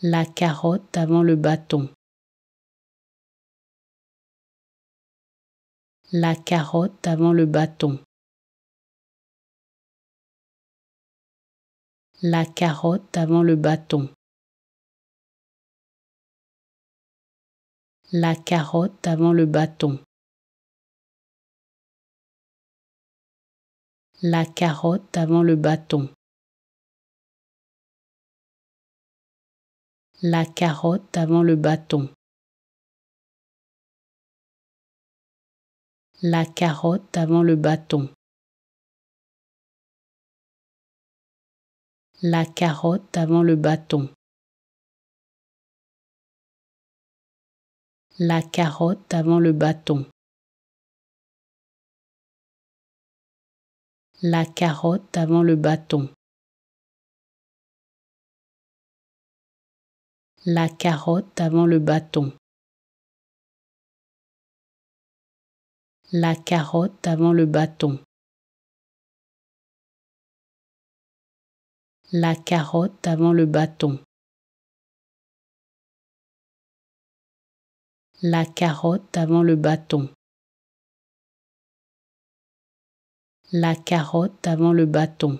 la carotte avant le bâton. La carotte avant le bâton. La carotte avant le bâton. La carotte avant le bâton. La carotte avant le bâton. la carotte avant le bâton. La carotte avant le bâton. La carotte avant le bâton. La carotte avant le bâton. La carotte avant le bâton. la carotte avant le bâton. La carotte avant le bâton. La carotte avant le bâton. La carotte avant le bâton. La carotte avant le bâton.